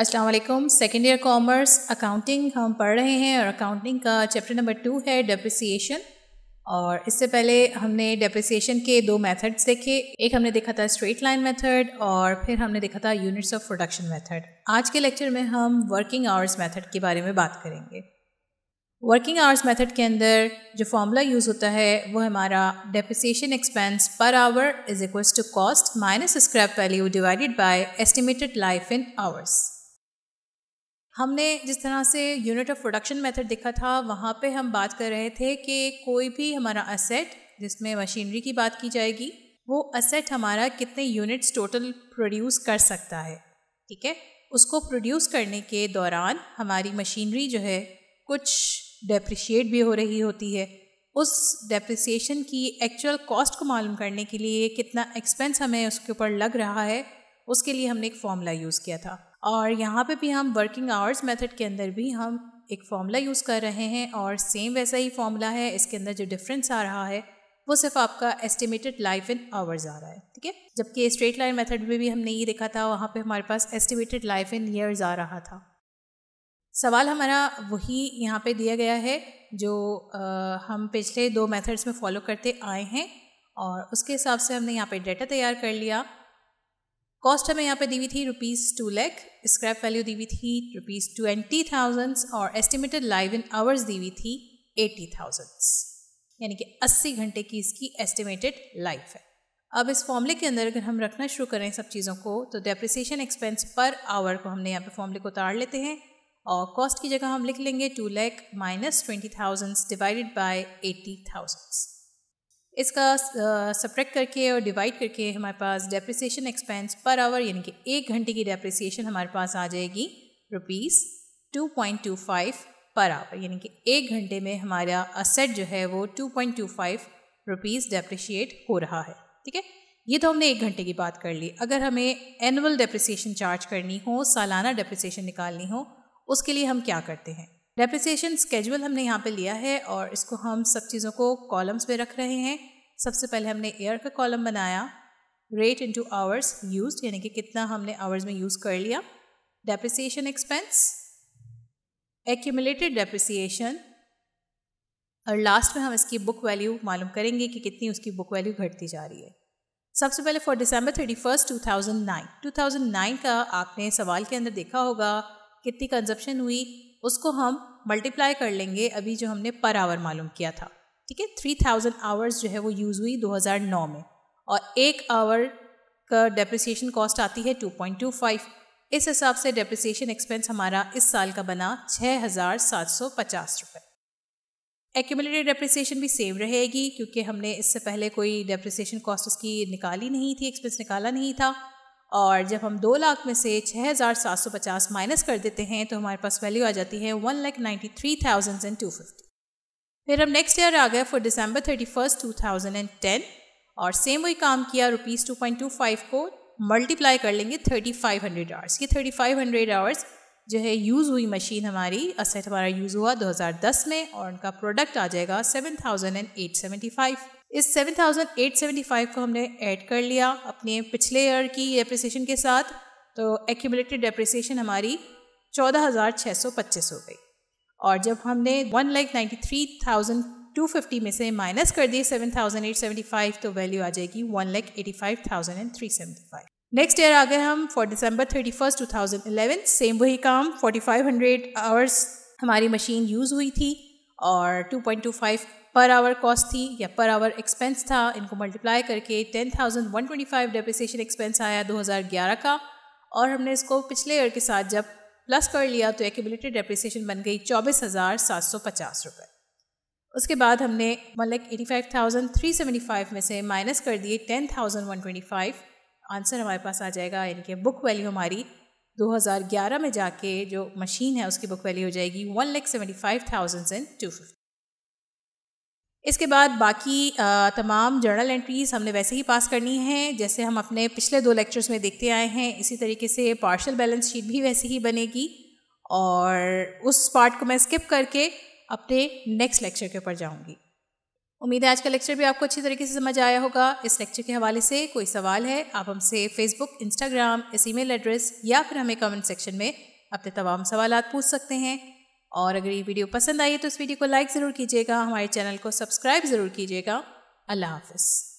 अस्सलाम वालेकुम second year commerce accounting हम पढ़ रहे हैं और अकाउंटिंग का चैप्टर नंबर टू है डेप्रिसिएशन और इससे पहले हमने डेप्रिसिएशन के दो मेथड्स देखे एक हमने देखा था स्ट्रेट लाइन मेथड और फिर हमने देखा था यूनिट्स ऑफ प्रोडक्शन मेथड आज के लेक्चर में हम वर्किंग आवर्स मेथड के बारे में बात करेंगे वर्किंग आवर्स मेथड के अंदर जो फॉर्मूला यूज़ होता है वो हमारा depreciation expense per hour is equals to cost minus scrap value divided by estimated life in hours हमने जिस तरह से यूनिट ऑफ प्रोडक्शन मेथड देखा था वहाँ पे हम बात कर रहे थे कि कोई भी हमारा असेट जिसमें मशीनरी की बात की जाएगी वो असेट हमारा कितने यूनिट्स टोटल प्रोड्यूस कर सकता है ठीक है उसको प्रोड्यूस करने के दौरान हमारी मशीनरी जो है कुछ डेप्रिशिएट भी हो रही होती है उस डेप्रिसिएशन की एक्चुअल कॉस्ट को मालूम करने के लिए कितना एक्सपेंस हमें उसके ऊपर लग रहा है उसके लिए हमने एक फॉर्मूला यूज़ किया था और यहाँ पे भी हम वर्किंग आवर्स मेथड के अंदर भी हम एक फार्मूला यूज़ कर रहे हैं और सेम वैसा ही फॉर्मूला है इसके अंदर जो डिफरेंस आ रहा है वो सिर्फ आपका एस्टिमेटेड लाइफ इन आवर्स आ रहा है ठीक है जबकि स्ट्रेट लाइन मेथड में भी हमने ये देखा था वहाँ पे हमारे पास एस्टिमेटेड लाइफ इन ईयर्स आ रहा था सवाल हमारा वही यहाँ पे दिया गया है जो आ, हम पिछले दो मेथड्स में फॉलो करते आए हैं और उसके हिसाब से हमने यहाँ पे डेटा तैयार कर लिया कॉस्ट हमें यहाँ पे दी हुई थी rupees two lakh scrap value दी हुई थी रुपीज़ ट्वेंटी थाउजेंड्स और एस्टिमेटेड लाइव इन आवर्स दी हुई थी एटी थाउजेंड्स यानी कि अस्सी घंटे की इसकी एस्टिमेटेड लाइफ है अब इस फॉर्मूले के अंदर अगर हम रखना शुरू करें सब चीज़ों को तो डेप्रिसिएशन एक्सपेंस पर आवर को हमने यहाँ पे फॉर्मूले को उतार लेते हैं और कॉस्ट की जगह हम लिख लेंगे two lakh minus twenty thousands divided by eighty thousands इसका सप्रैक्ट करके और डिवाइड करके हमारे पास डेप्रिसिएशन एक्सपेंस पर आवर यानी कि एक घंटे की डेप्रिसिएशन हमारे पास आ जाएगी rupees two point two five per hour यानी कि एक घंटे में हमारा असेट जो है वो two point two five rupees depreciate हो रहा है ठीक है ये तो हमने एक घंटे की बात कर ली अगर हमें एनुअल डेप्रिसिएशन चार्ज करनी हो सालाना डेप्रिसिएशन निकालनी हो उसके लिए हम क्या करते हैं डेप्रिसिएशन स्केजुअल हमने यहाँ पे लिया है और इसको हम सब चीज़ों को कॉलम्स में रख रहे हैं सबसे पहले हमने एयर का कॉलम बनाया रेट टू आवर्स यूज यानी कि कितना हमने आवर्स में यूज़ कर लिया डेप्रिसिएशन एक्सपेंस एक्यूमलेटेड डेप्रिसिएशन और लास्ट में हम इसकी बुक वैल्यू मालूम करेंगे कि कितनी उसकी बुक वैल्यू घटती जा रही है सबसे पहले for December thirty first two thousand nine two thousand nine का आपने सवाल के अंदर देखा होगा कितनी कंजप्शन हुई उसको हम मल्टीप्लाई कर लेंगे अभी जो हमने पर आवर मालूम किया था ठीक है थ्री थाउजेंड आवर्स जो है वो यूज़ हुई 2009 में और एक आवर का डेप्रिसिएशन कॉस्ट आती है 2.25 इस हिसाब से डेप्रिसिएशन एक्सपेंस हमारा इस साल का बना छः हज़ार सात सौ पचास रुपये एक्यूमुलेटेड डेप्रिसिएशन भी सेम रहेगी क्योंकि हमने इससे पहले कोई डेप्रिसिएशन कॉस्ट उसकी निकाली नहीं थी एक्सपेंस निकाला नहीं था और जब हम दो लाख में से छः हज़ार सात सौ पचास माइनस कर देते हैं तो हमारे पास वैल्यू आ जाती है one lakh ninety three thousand and two fifty फिर हम नेक्स्ट ईयर आ गए for December thirty first two thousand and ten और सेम वही काम किया rupees two point two five को मल्टीप्लाई कर लेंगे थर्टी फाइव हंड्रेड आवर्स ये थर्टी फाइव हंड्रेड आवर्स जो है यूज़ हुई मशीन हमारी असेट हमारा यूज़ हुआ दो हज़ार दस में और उनका प्रोडक्ट आ जाएगा seven thousand and eight seventy five इस 7,875 को हमने ऐड कर लिया अपने पिछले ईयर की डेप्रिसिएशन के साथ तो एक्यूमुलेटेड डेप्रिसिएशन हमारी 14,625 हो गई और जब हमने one lakh ninety three thousand two fifty में से माइनस कर दिए seven thousand eight seventy five तो वैल्यू आ जाएगी one lakh eighty five thousand and three seventy five next year आ गए हम for December thirty first two thousand eleven same वही काम फोर्टी फाइव हंड्रेड आवर्स हमारी मशीन यूज़ हुई थी और two point two five per hour cost थी या पर आवर एक्सपेंस था इनको मल्टीप्लाई करके ten thousand one twenty five depreciation expense आया दो हज़ार ग्यारह का और हमने इसको पिछले ईयर के साथ जब प्लस कर लिया तो एक्यूबलेटेड डेप्रिसिएशन बन गई चौबीस हज़ार सात सौ पचास रुपये उसके बाद हमने one lakh eighty five thousand three seventy five में से माइनस कर दिए ten thousand one twenty five answer हमारे पास आ जाएगा यानी कि बुक वैल्यू हमारी 2011 में जाके जो मशीन है उसकी बुक वैल्यू हो जाएगी one lakh seventy five thousand and two fifty इसके बाद बाकी तमाम जर्नल एंट्रीज़ हमने वैसे ही पास करनी है जैसे हम अपने पिछले दो लेक्चर्स में देखते आए हैं इसी तरीके से पार्शल बैलेंस शीट भी वैसे ही बनेगी और उस पार्ट को मैं स्किप करके अपने नेक्स्ट लेक्चर के ऊपर जाऊंगी उम्मीद है आज का लेक्चर भी आपको अच्छी तरीके से समझ आया होगा इस लेक्चर के हवाले से कोई सवाल है आप हमसे फेसबुक इंस्टाग्राम इस ईमेल एड्रेस या फिर हमें कमेंट सेक्शन में अपने तमाम सवाल पूछ सकते हैं और अगर ये वीडियो पसंद आई है तो इस वीडियो को लाइक ज़रूर कीजिएगा हमारे चैनल को सब्सक्राइब ज़रूर कीजिएगा अल्लाह हाफिज़